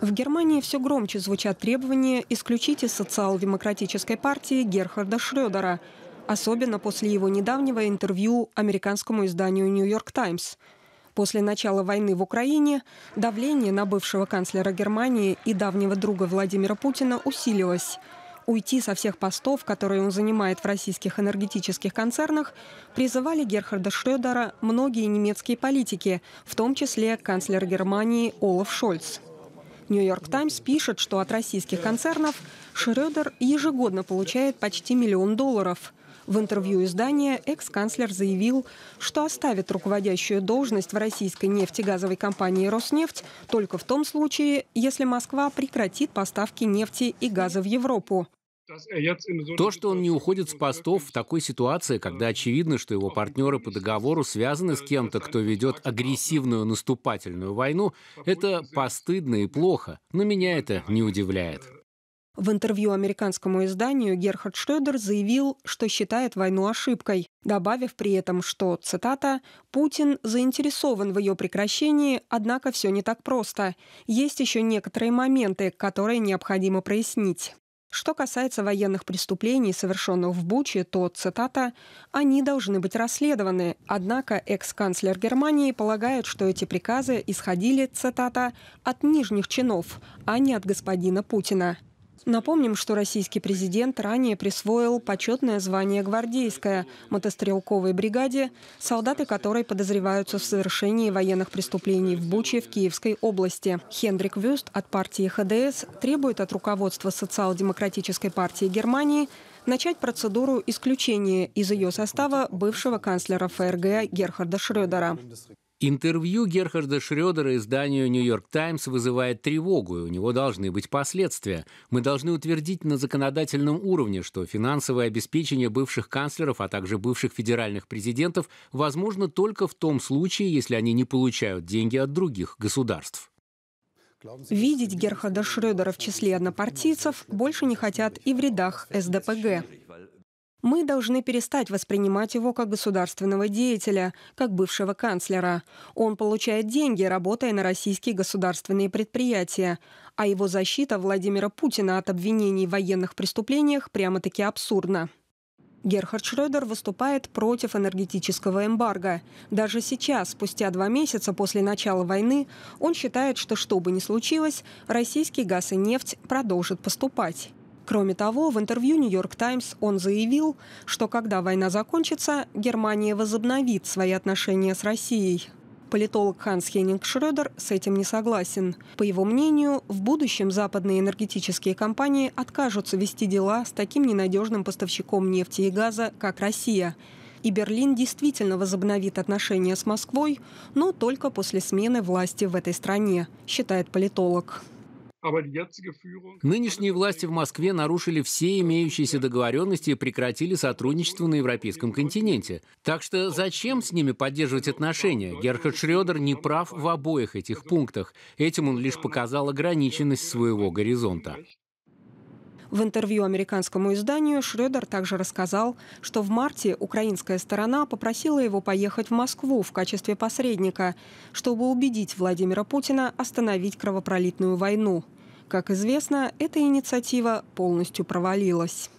В Германии все громче звучат требования исключить из социал-демократической партии Герхарда Шредера, особенно после его недавнего интервью американскому изданию «Нью-Йорк Таймс». После начала войны в Украине давление на бывшего канцлера Германии и давнего друга Владимира Путина усилилось – уйти со всех постов, которые он занимает в российских энергетических концернах, призывали Герхарда Шрёдера многие немецкие политики, в том числе канцлер Германии Олаф Шольц. «Нью-Йорк Таймс» пишет, что от российских концернов Шрёдер ежегодно получает почти миллион долларов. В интервью издания экс-канцлер заявил, что оставит руководящую должность в российской нефтегазовой компании «Роснефть» только в том случае, если Москва прекратит поставки нефти и газа в Европу. То, что он не уходит с постов в такой ситуации, когда очевидно, что его партнеры по договору связаны с кем-то, кто ведет агрессивную наступательную войну, это постыдно и плохо, но меня это не удивляет. В интервью американскому изданию Герхард Шрёдер заявил, что считает войну ошибкой, добавив при этом, что, цитата, «Путин заинтересован в ее прекращении, однако все не так просто. Есть еще некоторые моменты, которые необходимо прояснить». Что касается военных преступлений, совершенных в Буче, то, цитата, «они должны быть расследованы». Однако экс-канцлер Германии полагает, что эти приказы исходили, цитата, «от нижних чинов, а не от господина Путина». Напомним, что российский президент ранее присвоил почетное звание гвардейская мотострелковой бригаде, солдаты которой подозреваются в совершении военных преступлений в Буче в Киевской области. Хендрик Вюст от партии ХДС требует от руководства социал-демократической партии Германии начать процедуру исключения из ее состава бывшего канцлера ФРГ Герхарда Шрёдера. Интервью Герхарда Шрёдера изданию «Нью-Йорк Таймс» вызывает тревогу, и у него должны быть последствия. Мы должны утвердить на законодательном уровне, что финансовое обеспечение бывших канцлеров, а также бывших федеральных президентов возможно только в том случае, если они не получают деньги от других государств. Видеть Герхарда Шрёдера в числе однопартийцев больше не хотят и в рядах СДПГ. Мы должны перестать воспринимать его как государственного деятеля, как бывшего канцлера. Он получает деньги, работая на российские государственные предприятия. А его защита Владимира Путина от обвинений в военных преступлениях прямо-таки абсурдна. Герхард Шрёдер выступает против энергетического эмбарго. Даже сейчас, спустя два месяца после начала войны, он считает, что что бы ни случилось, российский газ и нефть продолжат поступать. Кроме того, в интервью «Нью-Йорк Таймс» он заявил, что когда война закончится, Германия возобновит свои отношения с Россией. Политолог Ханс Хеннинг Шрёдер с этим не согласен. По его мнению, в будущем западные энергетические компании откажутся вести дела с таким ненадежным поставщиком нефти и газа, как Россия. И Берлин действительно возобновит отношения с Москвой, но только после смены власти в этой стране, считает политолог. Нынешние власти в Москве нарушили все имеющиеся договоренности и прекратили сотрудничество на европейском континенте. Так что зачем с ними поддерживать отношения? Герхард Шредер не прав в обоих этих пунктах. Этим он лишь показал ограниченность своего горизонта. В интервью американскому изданию Шредер также рассказал, что в марте украинская сторона попросила его поехать в Москву в качестве посредника, чтобы убедить Владимира Путина остановить кровопролитную войну. Как известно, эта инициатива полностью провалилась.